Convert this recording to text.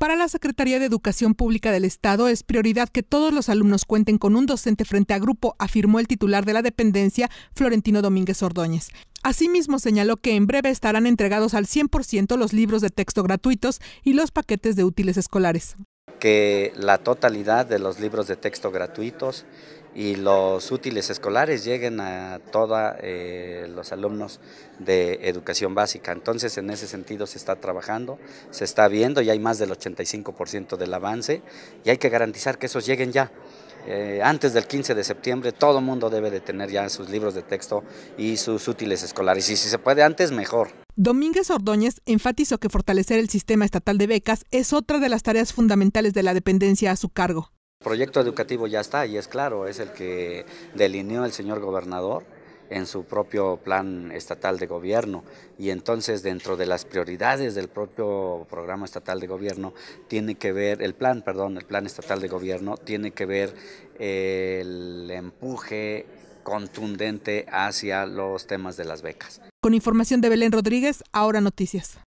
Para la Secretaría de Educación Pública del Estado es prioridad que todos los alumnos cuenten con un docente frente a grupo, afirmó el titular de la dependencia, Florentino Domínguez Ordóñez. Asimismo, señaló que en breve estarán entregados al 100% los libros de texto gratuitos y los paquetes de útiles escolares que la totalidad de los libros de texto gratuitos y los útiles escolares lleguen a todos eh, los alumnos de educación básica. Entonces, en ese sentido se está trabajando, se está viendo, y hay más del 85% del avance y hay que garantizar que esos lleguen ya. Eh, antes del 15 de septiembre todo mundo debe de tener ya sus libros de texto y sus útiles escolares y si se puede antes mejor. Domínguez Ordóñez enfatizó que fortalecer el sistema estatal de becas es otra de las tareas fundamentales de la dependencia a su cargo. El proyecto educativo ya está y es claro, es el que delineó el señor gobernador en su propio plan estatal de gobierno y entonces dentro de las prioridades del propio programa estatal de gobierno tiene que ver el plan, perdón, el plan estatal de gobierno tiene que ver el empuje contundente hacia los temas de las becas. Con información de Belén Rodríguez, ahora noticias.